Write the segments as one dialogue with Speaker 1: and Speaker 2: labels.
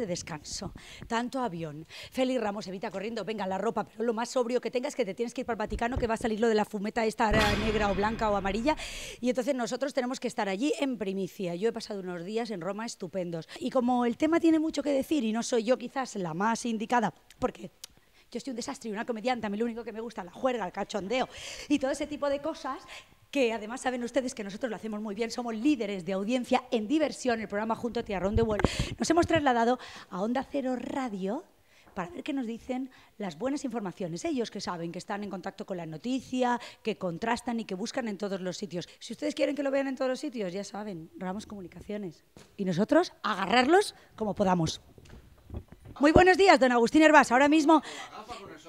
Speaker 1: de descanso, tanto avión. Félix Ramos evita corriendo, venga, la ropa, pero lo más sobrio que tengas es que te tienes que ir para el Vaticano, que va a salir lo de la fumeta esta negra o blanca o amarilla, y entonces nosotros tenemos que estar allí en primicia. Yo he pasado unos días en Roma estupendos, y como el tema tiene mucho que decir y no soy yo quizás la más indicada, porque yo estoy un desastre y una comediante, a mí lo único que me gusta la juerga, el cachondeo y todo ese tipo de cosas, que además saben ustedes que nosotros lo hacemos muy bien, somos líderes de audiencia en diversión, el programa Junto a Tiarrón de World. Nos hemos trasladado a Onda Cero Radio para ver qué nos dicen las buenas informaciones. Ellos que saben, que están en contacto con la noticia, que contrastan y que buscan en todos los sitios. Si ustedes quieren que lo vean en todos los sitios, ya saben, robamos Comunicaciones. Y nosotros, agarrarlos como podamos. Muy buenos días, don Agustín Herbás. Ahora mismo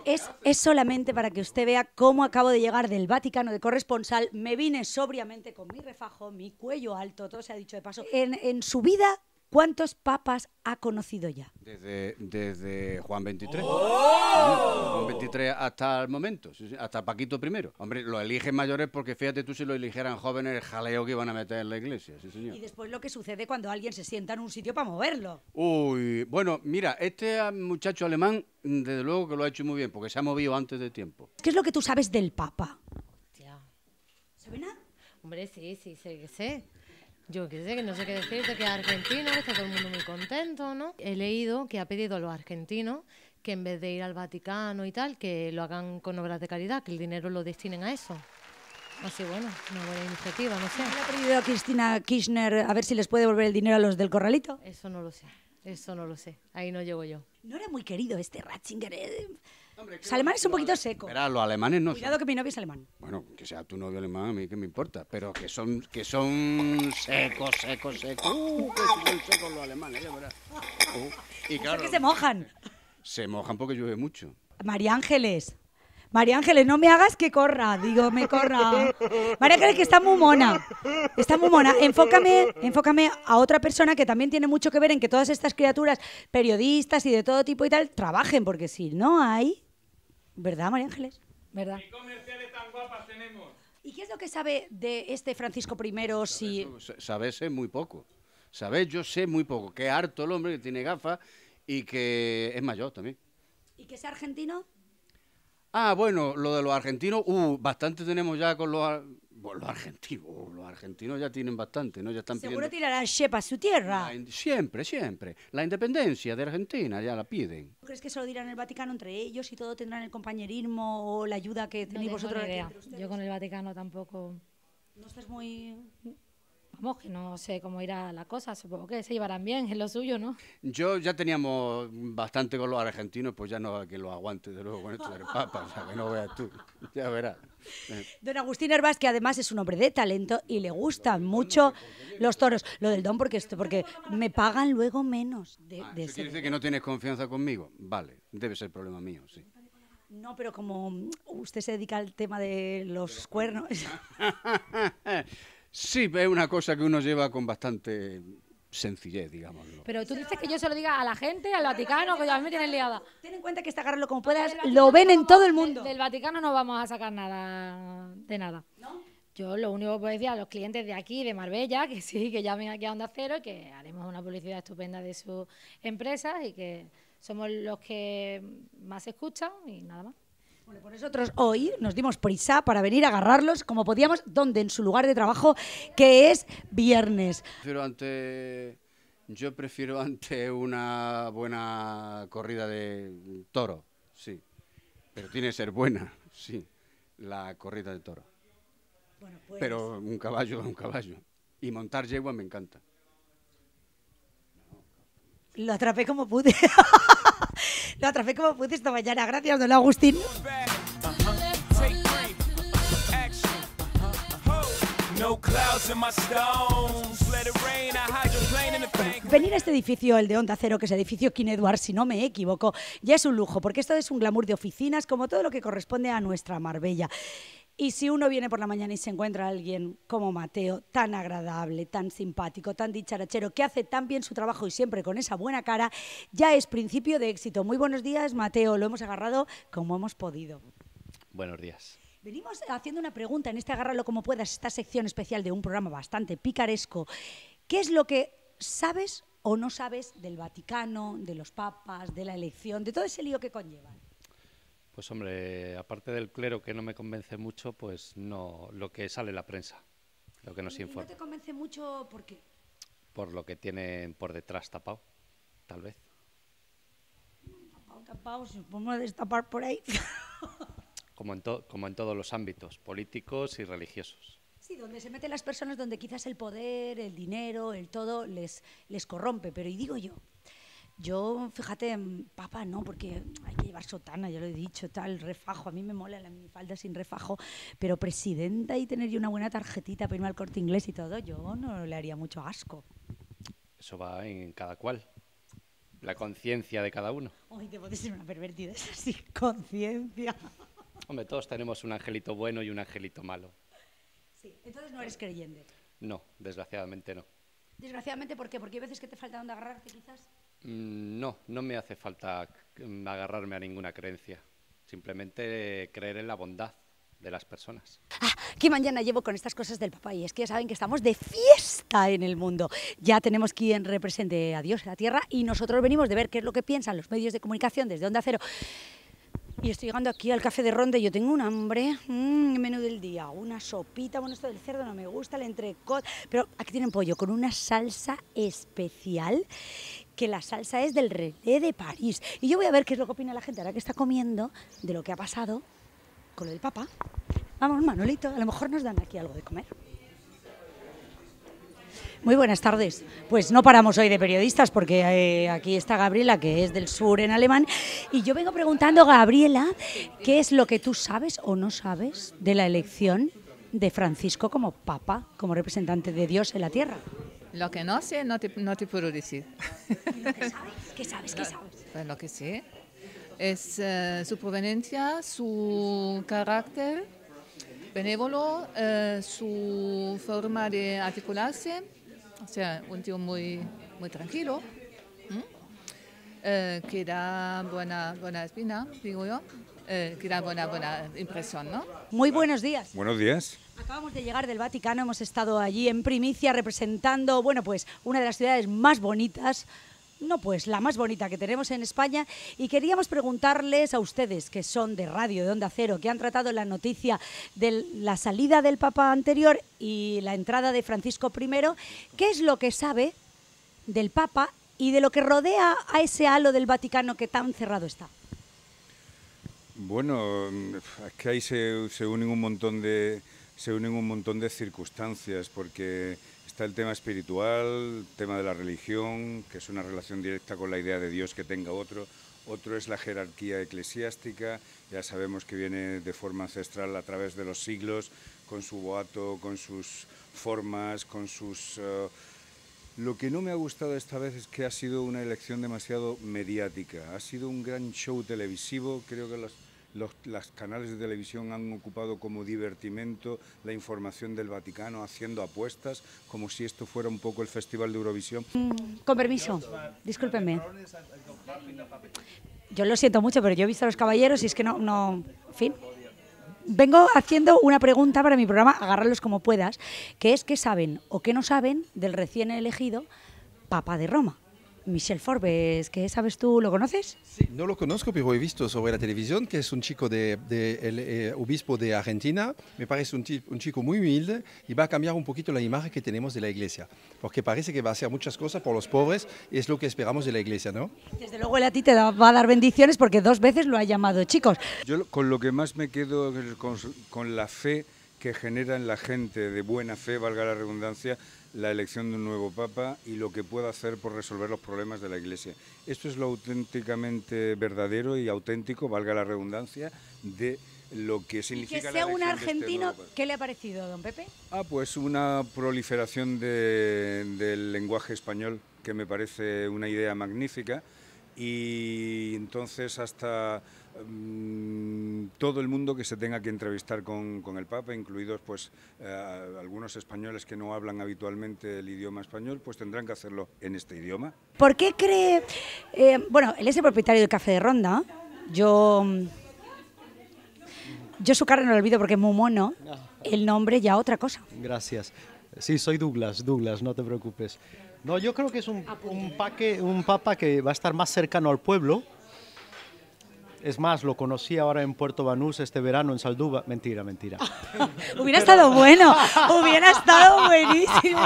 Speaker 1: es, solamente para que usted vea cómo acabo de llegar del Vaticano de corresponsal. Me vine sobriamente con mi refajo, mi cuello alto, todo se ha dicho de paso. En, en su vida ¿Cuántos papas ha conocido ya?
Speaker 2: Desde, Juan 23. ¡Oh! Juan 23 hasta el momento, hasta Paquito I. Hombre, lo eligen mayores porque fíjate tú si lo eligieran jóvenes el jaleo que iban a meter en la iglesia, sí señor. Y
Speaker 1: después lo que sucede cuando alguien se sienta en un sitio para moverlo.
Speaker 2: Uy, bueno, mira, este muchacho alemán desde luego que lo ha hecho muy bien porque se ha movido antes de tiempo.
Speaker 1: ¿Qué es lo que tú sabes del Papa? Hostia, ¿Sabes nada? Hombre,
Speaker 3: sí, sí, sé que sé. Yo qué sé, que no sé qué decirte, que es argentino, está todo el mundo muy contento, ¿no? He leído que ha pedido a los argentinos que en vez de ir al Vaticano y tal, que
Speaker 1: lo hagan con obras de caridad, que el dinero lo destinen a eso. Así bueno, una buena iniciativa, no sé. ¿Le ha pedido a Cristina Kirchner a ver si les puede volver el dinero a los del corralito? Eso no lo sé, eso no lo sé. Ahí no llego yo. No era muy querido este Ratzinger. Eh? los alemanes son un poquito seco.
Speaker 2: Verá, los alemanes no Cuidado
Speaker 1: que mi novio es alemán.
Speaker 2: Bueno, que sea tu novio alemán, a mí que me importa. Pero que son, que son secos, secos, secos. Uh, que son secos los alemanes, de verdad. Uh, y claro, que se mojan. Se mojan porque llueve mucho.
Speaker 1: María Ángeles. María Ángeles, no me hagas que corra. Digo, me corra. María Ángeles, que está muy mona. Está muy mona. Enfócame, enfócame a otra persona que también tiene mucho que ver en que todas estas criaturas, periodistas y de todo tipo y tal, trabajen, porque si no hay. ¿Verdad, María Ángeles? ¿Verdad? ¿Qué comerciales tan guapas tenemos? ¿Y qué es lo que sabe de este
Speaker 2: Francisco I si.? Sabes muy poco. Sabes, yo sé muy poco. Qué harto el hombre que tiene gafas y que es mayor también.
Speaker 1: ¿Y que es argentino?
Speaker 2: Ah, bueno, lo de los argentinos, uh, bastante tenemos ya con los, los argentinos. Los argentinos ya tienen bastante, ¿no? Ya están Seguro pidiendo... Shepa a su tierra. Siempre, siempre. La independencia de Argentina ya la piden.
Speaker 1: ¿Crees que se lo dirán el Vaticano entre ellos y todo tendrán el compañerismo o la ayuda que tenéis no vosotros? Yo con el Vaticano tampoco. ¿No estás muy.? que no sé cómo irá la cosa, supongo que se llevarán bien, es lo suyo, ¿no?
Speaker 2: Yo ya teníamos bastante con los argentinos, pues ya no que lo aguante, de luego con esto del Papa, o que no veas tú, ya verás. Eh.
Speaker 1: Don Agustín Herbás, que además es un hombre de talento y le gustan mucho los toros. Lo del don, porque, esto, porque me pagan luego menos.
Speaker 2: De, ah, dice decir que no tienes confianza conmigo? Vale, debe ser problema mío, sí.
Speaker 1: No, pero como usted se dedica al tema de los cuernos.
Speaker 2: Sí, es una cosa que uno lleva con bastante sencillez, digamos.
Speaker 1: Pero tú dices que yo se lo diga a la gente, al Vaticano, que ya me tienen liada. Ten en cuenta que está agarrarlo como puedas, lo ven en todo el mundo. Del, Vaticano no vamos a sacar nada, de nada. Yo lo único que puedo decir a los clientes de aquí, de Marbella, que sí, que llamen aquí a Onda Cero y que haremos una publicidad estupenda de sus empresas y que somos los que más escuchan y nada más nosotros hoy nos dimos prisa para venir a agarrarlos como podíamos, donde en su lugar de trabajo, que es viernes.
Speaker 2: ante yo prefiero ante una buena corrida de toro, sí. Pero tiene que ser buena, sí, la corrida de toro. Pues Pero un caballo un caballo. Y montar yegua me encanta.
Speaker 1: Lo atrapé como pude. lo atrapé como pude esta mañana. Gracias, don Agustín. Venir a este edificio, el de Onda Cero, que es el edificio King Edward, si no me equivoco, ya es un lujo, porque esto es un glamour de oficinas, como todo lo que corresponde a nuestra Marbella. Y si uno viene por la mañana y se encuentra a alguien como Mateo, tan agradable, tan simpático, tan dicharachero, que hace tan bien su trabajo y siempre con esa buena cara, ya es principio de éxito. Muy buenos días, Mateo. Lo hemos agarrado como hemos podido.
Speaker 4: Buenos días.
Speaker 1: Venimos haciendo una pregunta en este Agárralo como puedas, esta sección especial de un programa bastante picaresco. ¿Qué es lo que sabes o no sabes del Vaticano, de los papas, de la elección, de todo ese lío que conlleva?
Speaker 4: Pues hombre, aparte del clero que no me convence mucho, pues no, lo que sale en la prensa, lo que nos informa. ¿No te
Speaker 1: convence mucho por qué?
Speaker 4: Por lo que tienen por detrás tapado, tal vez.
Speaker 1: Tapado, tapado, si a destapar por ahí.
Speaker 4: como, en como en todos los ámbitos, políticos y religiosos.
Speaker 1: Sí, donde se meten las personas, donde quizás el poder, el dinero, el todo les, les corrompe. Pero y digo yo, yo, fíjate, mm, papa no, porque hay que llevar sotana, ya lo he dicho, tal, refajo. A mí me mola la falda sin refajo, pero presidenta y tener una buena tarjetita para irme al corte inglés y todo, yo no le haría mucho asco.
Speaker 4: Eso va en cada cual. La conciencia de cada uno.
Speaker 1: Ay, te puedes ser una pervertida, es así, conciencia.
Speaker 4: Hombre, todos tenemos un angelito bueno y un angelito malo.
Speaker 1: Sí, entonces no eres creyente.
Speaker 4: No, desgraciadamente no.
Speaker 1: Desgraciadamente, ¿por qué? Porque hay veces que te falta donde agarrarte, quizás.
Speaker 4: Mm, no, no me hace falta mm, agarrarme a ninguna creencia. Simplemente creer en la bondad de las personas.
Speaker 1: Ah, qué mañana llevo con estas cosas del papá y es que ya saben que estamos de fiesta en el mundo. Ya tenemos quien represente a Dios en la tierra y nosotros venimos de ver qué es lo que piensan los medios de comunicación desde Onda Cero y estoy llegando aquí al café de Ronde y yo tengo un hambre, mmm, menú del día, una sopita, bueno, esto del cerdo no me gusta, el entrecot, pero aquí tienen pollo con una salsa especial, que la salsa es del relé de París. Y yo voy a ver qué es lo que opina la gente ahora que está comiendo de lo que ha pasado con lo del papá. Vamos, Manolito, a lo mejor nos dan aquí algo de comer. Muy buenas tardes. Pues no paramos hoy de periodistas porque eh, aquí está Gabriela, que es del sur en alemán, y yo vengo preguntando, Gabriela, ¿qué es lo que tú sabes o no sabes de la elección de Francisco como papa, como representante de Dios en la tierra?
Speaker 3: Lo que no sé, no te, puedo decir. Lo que ¿Qué sabes? ¿Qué sabes? Pues lo que sé es eh, su proveniencia, su carácter benévolo, eh, su forma de articularse o sea, un tío muy, muy tranquilo, eh, que da buena, buena espina, digo yo, eh, que da buena, buena impresión, ¿no? Muy buenos
Speaker 1: días.
Speaker 5: Buenos días.
Speaker 3: Acabamos
Speaker 1: de llegar del Vaticano, hemos estado allí en primicia representando, bueno, pues una de las ciudades más bonitas no, pues la más bonita que tenemos en España y queríamos preguntarles a ustedes que son de radio, de Onda Cero, que han tratado la noticia de la salida del Papa anterior y la entrada de Francisco I, ¿qué es lo que sabe del Papa y de lo que rodea a ese halo del Vaticano que tan cerrado está?
Speaker 5: Bueno, mm, es que ahí se, unen un montón de se unen un montón de circunstancias porque el tema espiritual, el tema de la religión, que es una relación directa con la idea de Dios que tenga otro. Otro es la jerarquía eclesiástica, ya sabemos que viene de forma ancestral a través de los siglos, con su boato, con sus formas, con sus... Eh, lo que no me ha gustado esta vez es que ha sido una elección demasiado mediática, ha sido un gran show televisivo, creo que los los canales de televisión han ocupado como divertimento la información del Vaticano, haciendo apuestas, como si esto fuera un poco el Festival de Eurovisión. Mm,
Speaker 1: con permiso, discúlpenme. Yo lo siento mucho, pero yo he visto a los caballeros y es que no... no fin. Vengo haciendo una pregunta para mi programa, agárralos como puedas, que es qué saben o qué no saben del recién elegido Papa de Roma. Michelle Forbes, ¿qué sabes tú? ¿Lo conoces? Sí,
Speaker 4: no lo conozco, pero he visto sobre la televisión que es un chico de, el, eh, obispo de Argentina. Me parece un, chico muy humilde y va a cambiar un poquito la imagen que tenemos de la iglesia, porque parece que va a hacer muchas cosas por los pobres y es lo que esperamos de la
Speaker 5: iglesia, ¿no?
Speaker 1: Desde luego él a ti te va a dar bendiciones porque dos veces lo ha llamado chicos.
Speaker 5: Yo con lo que más me quedo con la fe que genera en la gente de buena fe, valga la redundancia, la elección de un nuevo Papa y lo que pueda hacer por resolver los problemas de la Iglesia. Esto es lo auténticamente verdadero y auténtico, valga la redundancia, de lo que significa que sea un este argentino,
Speaker 1: ¿qué le ha parecido, don Pepe?
Speaker 5: Ah, pues una proliferación del lenguaje español que me parece una idea magnífica y entonces hasta Mm, todo el mundo que se tenga que entrevistar con, el Papa, incluidos pues eh, algunos españoles que no hablan habitualmente el idioma español, pues tendrán que hacerlo en este idioma.
Speaker 1: ¿Por qué cree? Eh, bueno, él es el propietario del Café de Ronda. Yo, mm, yo su cara no lo olvido porque es muy mono. Ah. El nombre ya otra cosa.
Speaker 2: Gracias. Sí, soy Douglas, Douglas, no te preocupes. No, yo creo que es un, un papa que va a estar más cercano al pueblo, es más, lo conocí ahora en Puerto Banús este verano en Salduba. Mentira, mentira.
Speaker 1: hubiera estado bueno, hubiera estado buenísimo.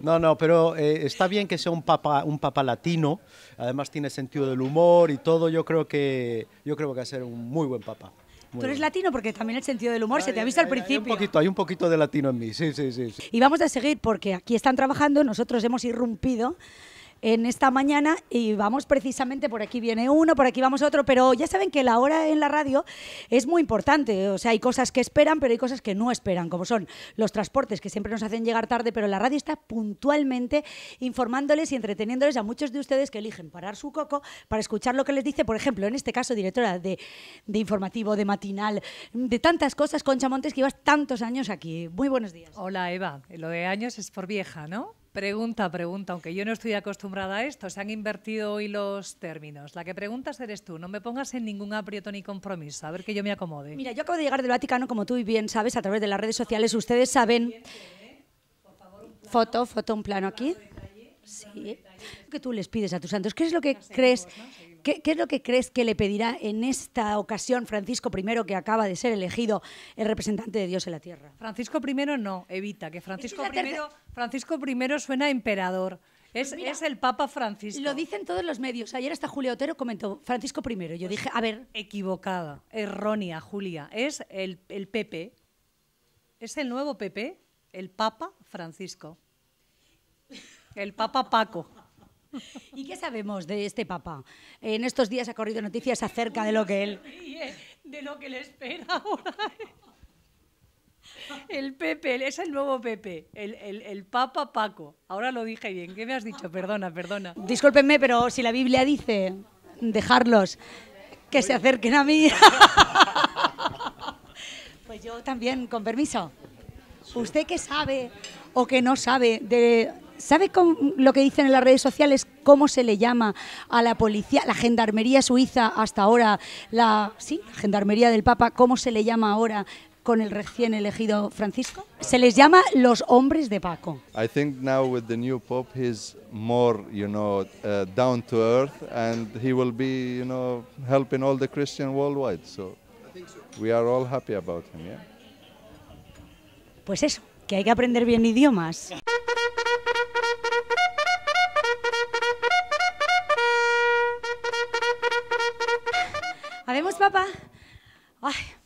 Speaker 2: No, no, pero eh, está bien que sea un papa, un papa latino. Además tiene sentido del humor y todo. Yo creo que, yo creo que va a ser un muy buen papa. Tú eres
Speaker 1: latino porque también el sentido del humor se te ha visto al principio. Hay un
Speaker 2: poquito, hay un poquito de latino en mí, sí, sí, sí.
Speaker 1: Y vamos a seguir porque aquí están trabajando, nosotros hemos irrumpido en esta mañana y vamos precisamente por aquí viene uno, por aquí vamos otro, pero ya saben que la hora en la radio es muy importante, o sea, hay cosas que esperan, pero hay cosas que no esperan, como son los transportes que siempre nos hacen llegar tarde, pero la radio está puntualmente informándoles y entreteniéndoles a muchos de ustedes que eligen parar su coco para escuchar lo que les dice, por ejemplo, en este caso, directora de, informativo, de matinal, de tantas cosas, Concha Montes, que llevas tantos años aquí. Muy buenos
Speaker 3: días. Hola, Eva. Lo de años es por vieja, ¿no? Pregunta, pregunta, aunque yo no estoy acostumbrada a esto, se han invertido hoy los términos. La que preguntas eres tú, no me pongas en ningún aprieto ni compromiso, a ver que yo me acomode. Mira,
Speaker 1: yo acabo de llegar del Vaticano, como tú bien sabes, a través de las redes sociales, ustedes saben... Foto, foto, un plano aquí. Sí. que tú les pides a tus santos? ¿Qué es lo que crees ¿Qué, es lo que crees que le pedirá en esta ocasión Francisco I, que acaba de ser elegido el representante de Dios en la tierra?
Speaker 3: Francisco I no, evita, que Francisco I, Francisco I suena emperador. Pues es, el Papa Francisco. Lo dicen todos los medios. Ayer hasta Julia Otero comentó Francisco I. Yo pues dije, a ver. Equivocada, errónea, Julia. Es el, el PP. Es el nuevo PP, el Papa Francisco. El Papa Paco. ¿Y qué sabemos de
Speaker 1: este papa? En estos días ha corrido noticias acerca de lo que él...
Speaker 3: De lo que le espera ahora. El Pepe, es el nuevo Pepe, el, el, Papa Paco. Ahora lo dije bien, ¿qué me has dicho? Perdona, perdona.
Speaker 1: Discúlpenme, pero si la Biblia dice dejarlos que se acerquen a mí, pues yo también, con permiso. ¿Usted qué sabe o qué no sabe de ¿Sabe lo que dicen en las redes sociales? ¿Cómo se le llama a la policía, la gendarmería suiza hasta ahora, la, sí, gendarmería del Papa, cómo se le llama ahora con el recién elegido Francisco? Se les llama los hombres de Paco.
Speaker 3: I think now with the new pope he's more, you know, uh, down to earth and he will be, you know, helping all the Christian worldwide. So we are all happy about him,
Speaker 1: Pues eso, que hay que aprender bien idiomas. días, papá.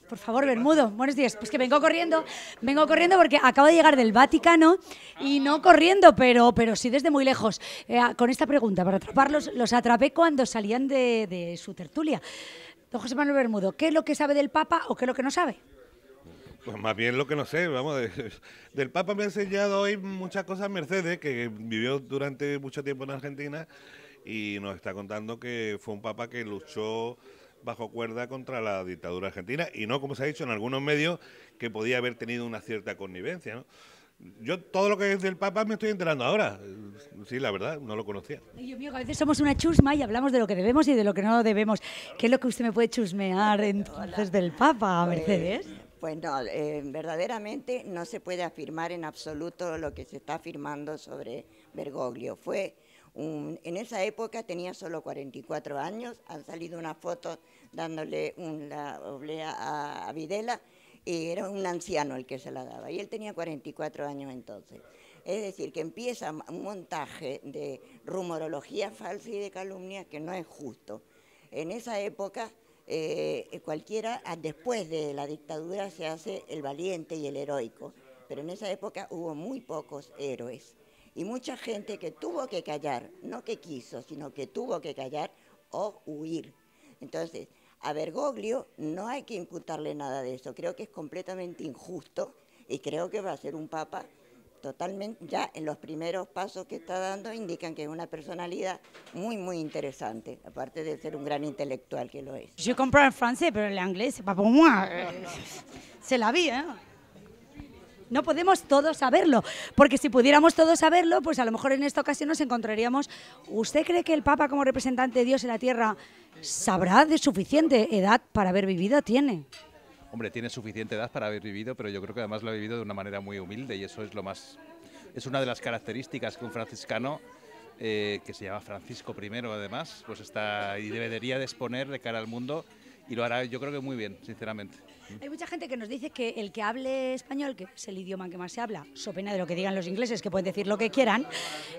Speaker 1: por favor, Bermudo, buenos días. Pues que vengo corriendo, vengo corriendo porque acabo de llegar del Vaticano y no corriendo, pero, pero sí desde muy lejos. Eh, con esta pregunta, para atraparlos, los atrapé cuando salían de, su tertulia. Don José Manuel Bermudo, ¿qué es lo que sabe del Papa o qué es lo que no sabe?
Speaker 6: Pues más bien lo que no sé, vamos, del Papa me ha enseñado hoy muchas cosas Mercedes, que vivió durante mucho tiempo en Argentina y nos está contando que fue un Papa que luchó bajo cuerda contra la dictadura argentina y no, como se ha dicho en algunos medios, que podía haber tenido una cierta connivencia. Yo todo lo que es del Papa me estoy enterando ahora. Sí, la verdad, no lo conocía.
Speaker 7: Dios a veces somos
Speaker 1: una chusma y hablamos de lo que debemos y de lo que no debemos. ¿Qué es lo que usted me puede chusmear entonces del Papa, Mercedes? Eh,
Speaker 7: pues no, eh, verdaderamente no se puede afirmar en absoluto lo que se está afirmando sobre Bergoglio. Fue en esa época tenía solo 44 años, han salido unas fotos dándole una oblea a, Videla, y era un anciano el que se la daba, y él tenía 44 años entonces. Es decir, que empieza un montaje de rumorología falsa y de calumnia que no es justo. En esa época, eh, cualquiera, ah, después de la dictadura, se hace el valiente y el heroico, pero en esa época hubo muy pocos héroes. Y mucha gente que tuvo que callar, no que quiso, sino que tuvo que callar o huir. Entonces, a Bergoglio no hay que imputarle nada de eso. Creo que es completamente injusto y creo que va a ser un papa totalmente, ya en los primeros pasos que está dando indican que es una personalidad muy, muy interesante, aparte de ser un gran intelectual que lo es.
Speaker 1: Yo compré en francés, pero el inglés, papo moi, se la vi, ¿eh? No podemos todos saberlo, porque si pudiéramos todos saberlo, pues a lo mejor en esta ocasión nos encontraríamos. ¿Usted cree que el Papa, como representante de Dios en la tierra, sabrá de suficiente edad para haber vivido? Tiene.
Speaker 4: Hombre, tiene suficiente edad para haber vivido, pero yo creo que además lo ha vivido de una manera muy humilde y eso es lo más. Es una de las características que un franciscano eh, que se llama Francisco I, además, pues está y debería de exponer de cara al mundo y lo hará yo creo que muy bien, sinceramente.
Speaker 1: Hay mucha gente que nos dice que el que hable español, que es el idioma que más se habla, so pena de lo que digan los ingleses, que pueden decir lo que quieran,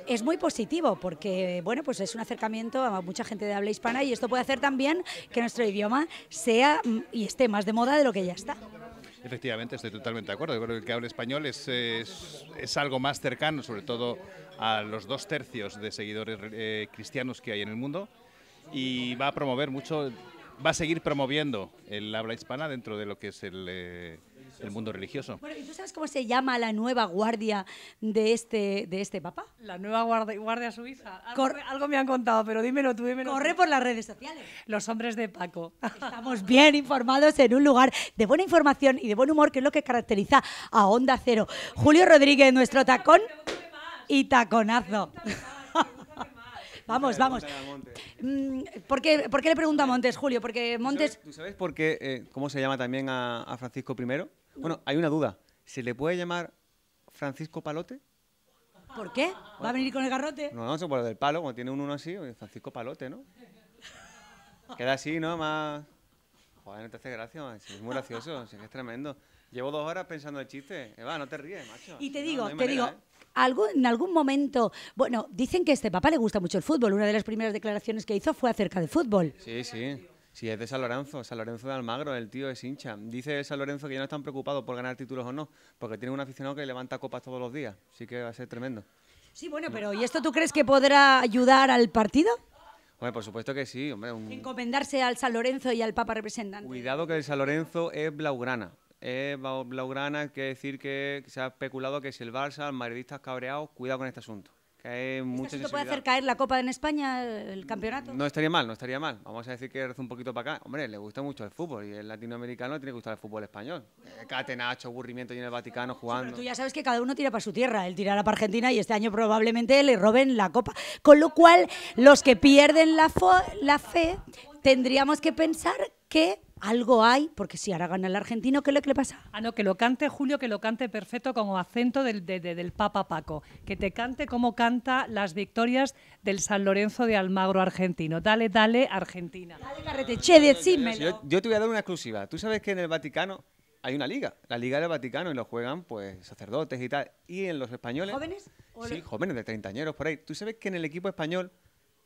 Speaker 1: es muy positivo porque bueno, pues es un acercamiento a mucha gente de habla hispana y esto puede hacer también que nuestro idioma sea mm, y esté más de moda de lo que ya está.
Speaker 4: Efectivamente, estoy totalmente de acuerdo. Yo creo que el que hable español es, es, algo más cercano, sobre todo a los dos tercios de seguidores eh, cristianos que hay en el mundo y va a promover mucho va a seguir promoviendo el habla hispana dentro de lo que es eh, el, mundo religioso.
Speaker 1: Bueno, ¿y tú sabes cómo se llama la
Speaker 3: nueva guardia
Speaker 1: de este, de este papa?
Speaker 3: La nueva guardia, guardia suiza. Algo, algo me han contado, pero dímelo tú, dímelo Corre por las redes sociales. Los hombres de Paco.
Speaker 1: Estamos bien informados en un lugar de buena información y de buen humor, que es lo que caracteriza a Onda Cero. Julio Rodríguez, nuestro tacón y taconazo. Vamos, vamos. Mm, ¿Por qué, le pregunta a Montes, Julio? Porque Montes...
Speaker 4: ¿Tú sabes, por qué, eh, cómo se llama también a, Francisco I? Bueno, hay una duda. ¿Se le puede llamar Francisco Palote?
Speaker 1: ¿Por qué? ¿Va a venir con el garrote? No,
Speaker 4: no, se puede del palo, cuando tiene un uno así, Francisco Palote, ¿no? Queda así, ¿no? Más... Joder, no te hace gracia, es muy gracioso, es tremendo. Llevo dos horas pensando el chiste. Eva, no te ríes, macho. Y te digo, te digo,
Speaker 1: ¿eh? en algún momento, bueno, dicen que a este papá le gusta mucho el fútbol. Una de las primeras declaraciones que hizo fue acerca de fútbol.
Speaker 4: Sí, sí. Sí, es de San Lorenzo, San Lorenzo de Almagro, el tío es hincha. Dice San Lorenzo que ya no están preocupados por ganar títulos o no, porque tiene un aficionado que levanta copas todos los días. Así que va a ser tremendo.
Speaker 1: Sí, bueno, pero ¿y esto tú crees que podrá ayudar al partido?
Speaker 4: Bueno, por supuesto que sí. Hombre,
Speaker 1: Encomendarse al San Lorenzo y al Papa representante.
Speaker 4: Cuidado que el San Lorenzo es blaugrana es hay que decir que se ha especulado que si el Barça, el madridistas Cabreado, cuidado con este asunto. Que hay puede hacer
Speaker 1: caer la Copa en España, el campeonato?
Speaker 4: No estaría mal, no estaría mal. Vamos a decir que es un poquito para acá. Hombre, le gusta mucho el fútbol y el latinoamericano tiene que gustar el fútbol español. Eh, Catenacho, aburrimiento y en el Vaticano jugando. tú
Speaker 1: ya sabes que cada uno tira para su tierra. Él tirará para Argentina y este año probablemente le roben la Copa. Con lo cual, los que pierden la fe, tendríamos que pensar que algo
Speaker 3: hay, porque si ahora gana el argentino, ¿qué es lo que le pasa? Ah, no, que lo cante Julio, que lo cante perfecto como acento del, del Papa Paco, que te cante como canta las victorias del San Lorenzo de Almagro argentino. Dale, dale, Argentina. Dale, decímelo.
Speaker 4: Yo, yo te voy a dar una exclusiva. Tú sabes que en el Vaticano hay una liga, la Liga del Vaticano, y lo juegan pues sacerdotes y tal. Y en los españoles... ¿Jóvenes? Sí, jóvenes de años por ahí. Tú sabes que en el equipo español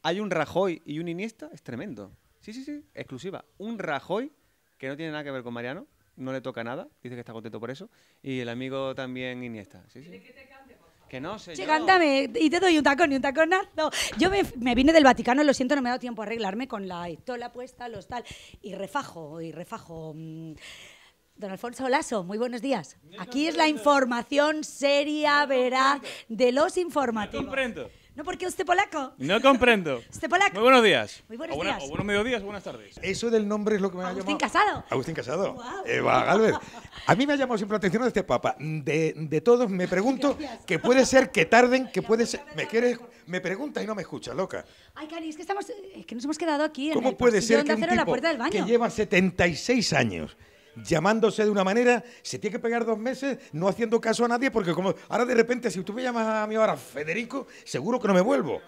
Speaker 4: hay un Rajoy y un Iniesta, es tremendo. Sí, sí, sí, exclusiva. Un Rajoy que no tiene nada que ver con Mariano, no le toca nada, dice que está contento por eso. Y el amigo también Iniesta. Sí, Que, te cante, que no señor. Che, cántame,
Speaker 1: y te doy un tacón y un taconazo. Yo me, vine del Vaticano, lo siento, no me ha dado tiempo a arreglarme con la la puesta, los tal. Y refajo, y refajo. Mm. Don Alfonso Lasso, muy buenos días. Aquí es la información seria, veraz, de los informativos. No, porque usted polaco.
Speaker 8: No comprendo.
Speaker 5: usted polaco. Muy buenos días. Muy buenos días. O buenos mediodías o buenas tardes. Eso del nombre es lo que me ha llamado. Agustín Casado. Agustín Casado. Eva eh, Galvez. A mí me ha llamado siempre la atención de este papa. De, de todos me pregunto qué que puede ser que tarden, que puede ser... Me Me pregunta y no me escucha, loca.
Speaker 1: Ay, Cari, es que, estamos, eh, que nos hemos quedado aquí. En ¿Cómo puede ser que un tipo la que lleva
Speaker 5: 76 años llamándose de una manera, se tiene que pegar dos meses no haciendo caso a nadie, porque como ahora de repente, si tú me llamas a mí ahora Federico, seguro que no me vuelvo.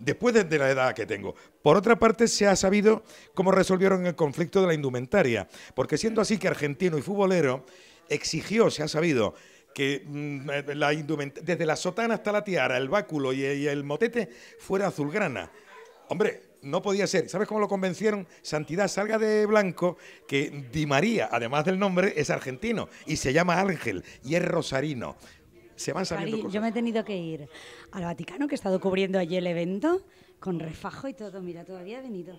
Speaker 5: Después de, la edad que tengo. Por otra parte, se ha sabido cómo resolvieron el conflicto de la indumentaria, porque siendo así que argentino y futbolero exigió, se ha sabido, que mm, eh, la desde la sotana hasta la tiara, el báculo y, el motete fuera azulgrana. Hombre, no podía ser. ¿Sabes cómo lo convencieron? Santidad, salga de blanco, que Di María, además del nombre, es argentino y se llama Ángel y es rosarino. Se van saliendo. Yo me he
Speaker 1: tenido que ir al Vaticano, que he estado cubriendo allí el evento, con refajo y todo. Mira, todavía ha venido.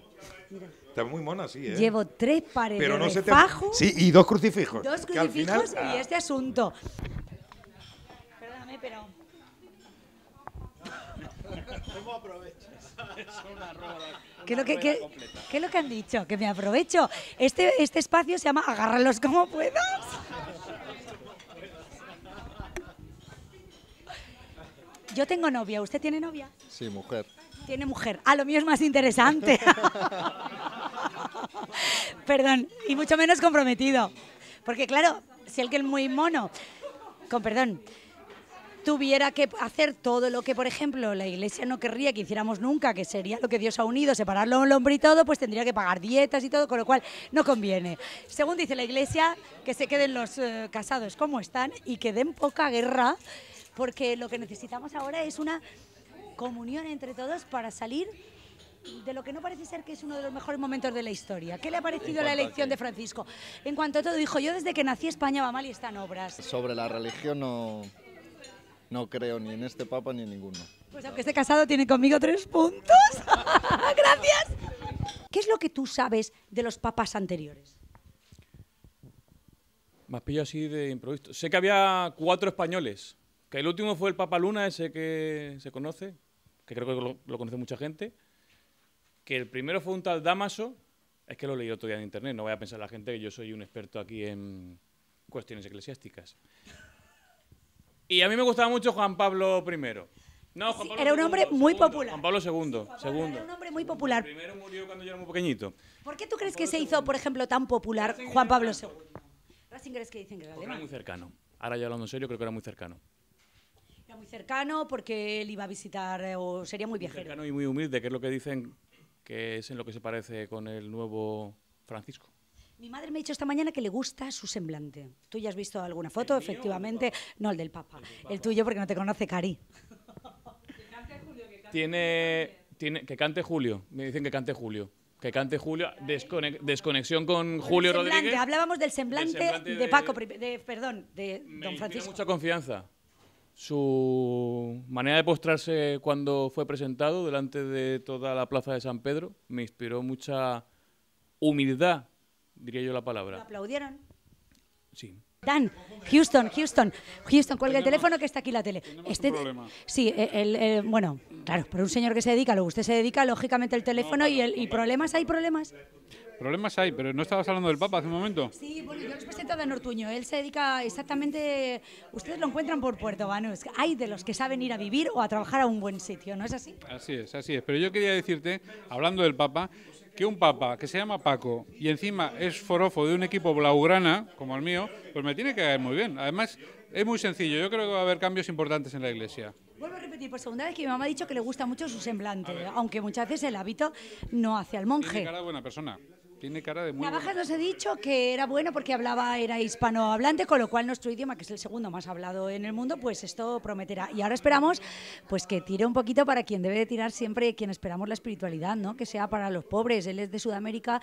Speaker 5: Está muy mona, sí, ¿eh? Llevo
Speaker 1: tres paredes
Speaker 5: de refajo. Sí, y dos crucifijos. Dos crucifijos y ah. este
Speaker 1: asunto. Perdóname, pero... ¿Cómo aprovechas? ¿Qué, es lo que, han dicho? Que me aprovecho. Este, este espacio se llama Agárralos como puedas. Yo tengo novia. ¿Usted tiene novia? Sí, mujer. Tiene mujer. A ah, lo mío es más interesante. Perdón, y mucho menos comprometido. Porque claro, si el que es muy mono, con perdón, tuviera que hacer todo lo que, por ejemplo, la Iglesia no querría que hiciéramos nunca, que sería lo que Dios ha unido, separarlo un hombre y todo, pues tendría que pagar dietas y todo, con lo cual no conviene. Según dice la Iglesia, que se queden los eh, casados como están y que den poca guerra, porque lo que necesitamos ahora es una comunión entre todos para salir de lo que no parece ser que es uno de los mejores momentos de la historia. ¿Qué le ha parecido la elección de Francisco? En cuanto a todo, dijo, yo desde que nací España va mal y están obras.
Speaker 2: Sobre la religión no... No creo ni en este Papa ni en ninguno.
Speaker 1: Pues aunque esté casado, tiene conmigo tres puntos. Gracias. ¿Qué es lo que tú sabes de los papas anteriores?
Speaker 8: Más pillo así de improviso. Sé que había cuatro españoles. Que el último fue el Papa Luna, ese que se conoce, que creo que lo, conoce mucha gente. Que el primero fue un tal Damaso. Es que lo leí leído todavía en internet. No vaya a pensar la gente que yo soy un experto aquí en cuestiones eclesiásticas. Y a mí me gustaba mucho Juan Pablo I. No, Pablo era un hombre muy popular. Juan Pablo II, segundo. Era un
Speaker 1: hombre muy popular. primero murió
Speaker 8: cuando yo era muy pequeñito.
Speaker 1: ¿Por qué tú crees que se hizo, por ejemplo, tan popular Juan Pablo II? era muy
Speaker 8: cercano. Ahora ya hablando en serio, creo que era muy cercano.
Speaker 1: Era muy cercano porque él iba a visitar, eh, o sería muy viajero. Muy
Speaker 8: cercano y muy humilde, que es lo que dicen que es en lo que se parece con el nuevo Francisco.
Speaker 1: Mi madre me ha dicho esta mañana que le gusta su semblante. Tú ya has visto alguna foto, efectivamente. no, el del Papa. El, tuyo porque no te conoce, Cari.
Speaker 8: que cante Julio, Tiene, tiene, que cante Julio. Me dicen que cante Julio. Que cante Julio, desconexión con Julio Rodríguez.
Speaker 1: Hablábamos del semblante, de, Paco, de, perdón, de Don
Speaker 8: Francisco. mucha confianza. Su manera de postrarse cuando fue presentado delante de toda la plaza de San Pedro me inspiró mucha humildad diría yo la palabra. aplaudieron? Sí.
Speaker 1: Dan, Houston, Houston, Houston, cuelga el teléfono que está aquí la tele. Este, sí, eh, el, eh, bueno, claro, pero un señor que se dedica lo usted se dedica, lógicamente el teléfono y, el, y problemas, ¿hay problemas?
Speaker 6: Problemas hay, pero ¿no estabas hablando del Papa hace un momento?
Speaker 1: Sí, bueno, yo les presento a él se dedica exactamente, ustedes lo encuentran por Puerto Banús, hay de los que saben ir a vivir o a trabajar a un buen sitio, ¿no es así?
Speaker 6: Así es, así es, pero yo quería decirte, hablando del Papa, que un papa que se llama Paco y encima es forofo de un equipo blaugrana, como el mío, pues me tiene que caer muy bien. Además, es muy sencillo. Yo creo que va a haber cambios importantes en la iglesia.
Speaker 1: Vuelvo a repetir por segunda vez que mi mamá ha dicho que le gusta mucho su semblante, aunque muchas veces el hábito no hace al monje. Es
Speaker 6: buena persona. Tiene cara de muy. Navajas nos he
Speaker 1: dicho que era bueno porque hablaba, era hispanohablante, con lo cual nuestro idioma, que es el segundo más hablado en el mundo, pues esto prometerá. Y ahora esperamos pues que tire un poquito para quien debe tirar siempre, quien esperamos la espiritualidad, ¿no? Que sea para los pobres. Él es de Sudamérica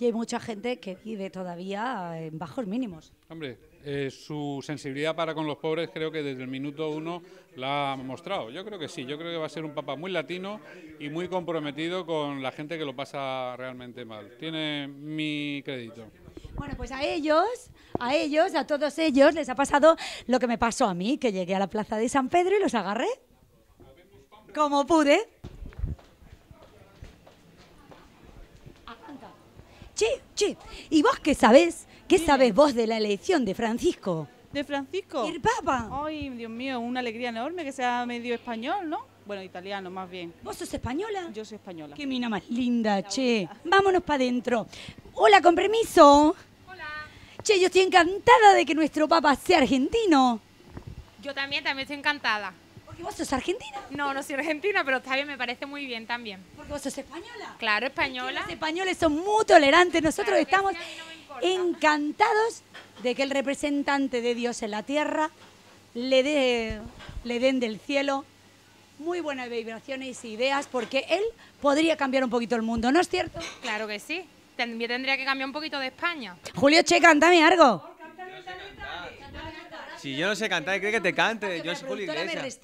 Speaker 1: y hay mucha gente que vive todavía en bajos mínimos.
Speaker 6: Hombre, eh, su sensibilidad para con los pobres creo que desde el minuto uno la ha mostrado. Yo creo que sí, yo creo que va a ser un papa muy latino y muy comprometido con la gente que lo pasa realmente mal. Tiene mi crédito.
Speaker 1: Bueno, pues a ellos, a ellos, a todos ellos les ha pasado lo que me pasó a mí, que llegué a la plaza de San Pedro y los agarré como pude. Sí, ah, sí, ¿y vos qué sabés? ¿Qué sabes vos de la elección de Francisco?
Speaker 3: ¿De Francisco? El Papa. Ay, Dios
Speaker 1: mío, una alegría enorme que sea medio español, ¿no? Bueno, italiano más bien. ¿Vos sos española? Yo soy española. Qué mina más linda, che. Vámonos para adentro. Hola, con permiso. Hola. Che, yo estoy encantada de que nuestro Papa sea argentino.
Speaker 3: Yo también, también estoy encantada. ¿Y vos sos argentina? No, no soy argentina, pero está bien, me parece muy bien también. Porque vos sos española. Claro, española.
Speaker 1: los españoles son muy tolerantes. Nosotros estamos encantados de que el representante de Dios en la tierra le, dé, le den del cielo muy buenas vibraciones e ideas, porque él podría cambiar un poquito el mundo, ¿no es cierto?
Speaker 3: Claro que sí. también tendría que cambiar un poquito de España.
Speaker 4: Julio Che, cántame algo. Si yo no sé cantar, cree que te cante. Yo soy Julio Iglesias.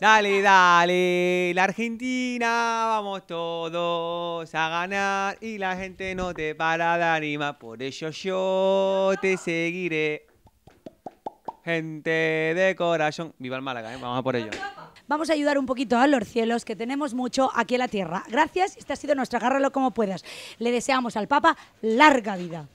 Speaker 4: Dale, dale, la Argentina, vamos todos a ganar y la gente no te para de animar. Por eso yo te seguiré. Gente de corazón. Viva el Málaga, ¿eh? vamos a por ello.
Speaker 1: Vamos a ayudar un poquito a los cielos, que tenemos mucho aquí en la tierra. Gracias, este ha sido nuestro agárralo como puedas. Le deseamos al Papa larga vida.